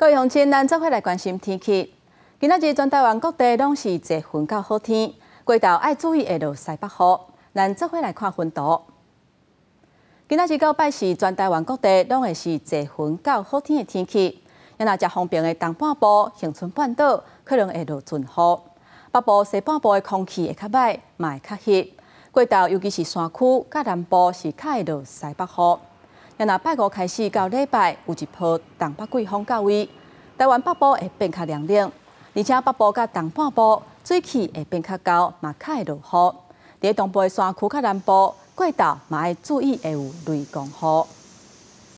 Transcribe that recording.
各位乡亲，咱这块来关心天气。今仔日全台湾各地拢是侪云到好天，过道爱注意下落西北雨。咱这块来看云图。今仔日到拜是全台湾各地拢会是侪云到好天的天气，然若食方便的东半部、恒春半岛可能会落阵雨。北部、西半部的空气会较歹，也较热。过道尤其是山区、甲南部是较会落西北雨。今仔拜五开始到礼拜有一波东北季风到位，台湾北部会变较凉凉，而且北部甲东半部水气会变较高，嘛较会落雨。伫东部的山区较南部，街道嘛要注意会有雷公雨。